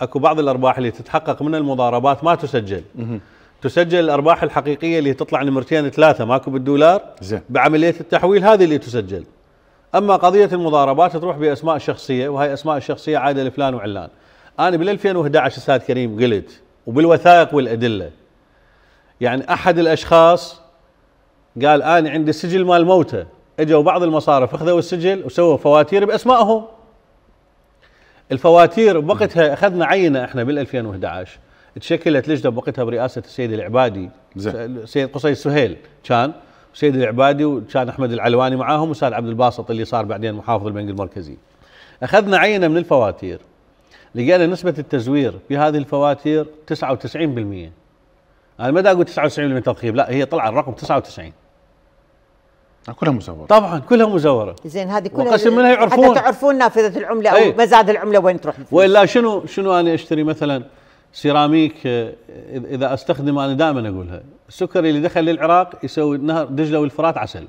اكو بعض الارباح اللي تتحقق من المضاربات ما تسجل مه. تسجل الارباح الحقيقيه اللي تطلع نمرتين ثلاثه ماكو بالدولار زين بعمليه التحويل هذه اللي تسجل اما قضيه المضاربات تروح باسماء شخصيه وهي اسماء الشخصيه عاده لفلان وعلان انا بال 2011 استاذ كريم قلت وبالوثائق والادله يعني احد الاشخاص قال انا عندي سجل مال موته اجوا بعض المصارف اخذوا السجل وسووا فواتير باسمائهم الفواتير بوقتها اخذنا عينه احنا بال 2011 تشكلت لجنه بوقتها برئاسه السيد العبادي السيد قصي السهيل كان السيد العبادي وكان احمد العلواني معاهم وسال عبد الباسط اللي صار بعدين محافظ البنك المركزي اخذنا عينه من الفواتير لقينا نسبه التزوير في هذه الفواتير 99% انا ما اقول 99% تضخيم لا هي طلع الرقم 99 آه، كلها مزوره طبعا كلها مزوره زين هذه كلها قسم منها يعرفون حتى تعرفون نافذه العمله او ايه؟ مزاد العمله وين تروح والا شنو شنو انا اشتري مثلا سيراميك آه، اذا استخدمه انا دائما اقولها السكر اللي دخل للعراق يسوي نهر دجله والفرات عسل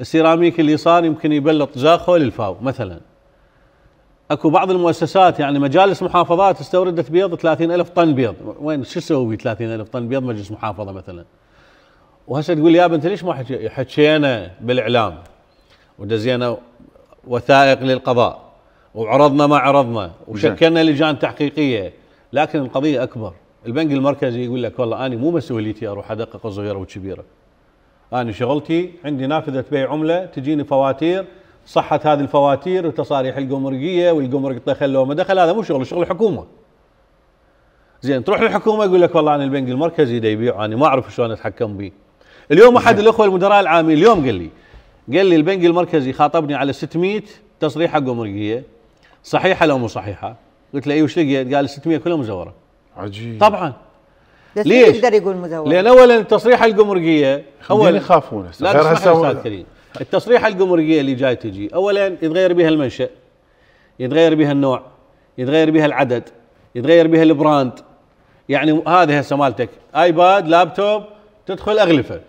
السيراميك اللي صار يمكن يبلط زاخو للفاو مثلا اكو بعض المؤسسات يعني مجالس محافظات استوردت بيض 30000 طن بيض وين شو تسوي ب 30000 طن بيض مجلس محافظه مثلا وهسه تقول يا انت ليش ما حكينا بالاعلام ودزينا وثائق للقضاء وعرضنا ما عرضنا وشكلنا نعم. لجان تحقيقيه لكن القضيه اكبر البنك المركزي يقول لك والله انا مو مسؤوليتي اروح ادقق صغيره وكبيره انا شغلتي عندي نافذه بيع عمله تجيني فواتير صحه هذه الفواتير وتصاريح الجمركيه والجمرك دخل لو ما دخل هذا مو شغل شغل الحكومة زين تروح للحكومه يقول لك والله انا البنك المركزي يبيع انا ما اعرف شلون اتحكم به اليوم احد الاخوه المدراء العامين اليوم قال لي قال لي البنك المركزي خاطبني على 600 تصريحه جمركيه صحيحه لو مو صحيحه قلت له اي وش لقيت؟ قال 600 كلها مزوره عجيب طبعا بس ليش؟ يقدر يقول مزور لان اولا التصريحه الجمركيه اولا يخافون لا غير هسه استاذ كريم التصريحه الجمركيه اللي جاي تجي اولا يتغير بها المنشا يتغير بها النوع يتغير بها العدد يتغير بها البراند يعني هذه هسه مالتك ايباد لابتوب تدخل اغلفه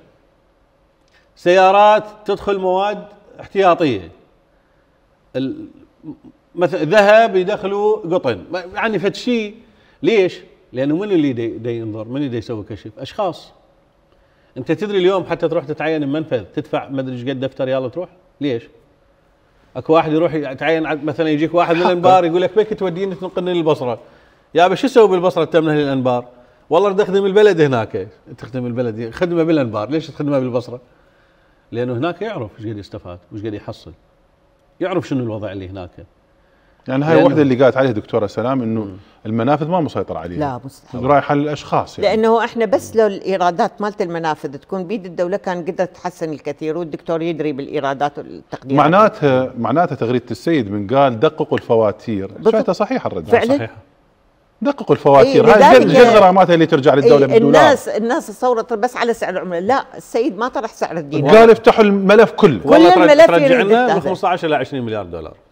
سيارات تدخل مواد احتياطيه مثلا ذهب يدخلوا قطن يعني فد شيء ليش؟ لانه من اللي دي, دي ينظر؟ من اللي يسوي كشف؟ اشخاص انت تدري اليوم حتى تروح تتعين بمنفذ تدفع ما ادري ايش قد دفتر يلا تروح؟ ليش؟ اكو واحد يروح يتعين مثلا يجيك واحد من الانبار يقول لك بيك توديني تنقلني للبصره يا ابي شو اسوي بالبصره تمنه للانبار؟ والله بدي اخدم البلد هناك تخدم البلد خدمه بالانبار ليش تخدمها بالبصره؟ لانه هناك يعرف ايش قد يستفاد وايش قد يحصل يعرف شنو الوضع اللي هناك يعني هاي الوحده اللي قالت عليها دكتوره سلام انه المنافذ ما مسيطر عليها لا مستحيل رايحه للاشخاص يعني لانه احنا بس لو الايرادات مالت المنافذ تكون بيد الدوله كان قدرت تحسن الكثير والدكتور يدري بالايرادات والتقديرات معناتها معناتها تغريده السيد من قال دققوا الفواتير شايفه صحيحه الرد صحيحه دققوا الفواتير إيه هاي غير غراماتها اللي ترجع للدوله إيه بالدولار الناس الناس تصورت بس على سعر العمله لا السيد ما طرح سعر الدينار قال افتحوا الملف كله كل الملف ترجع لنا من 15 الى 20 مليار دولار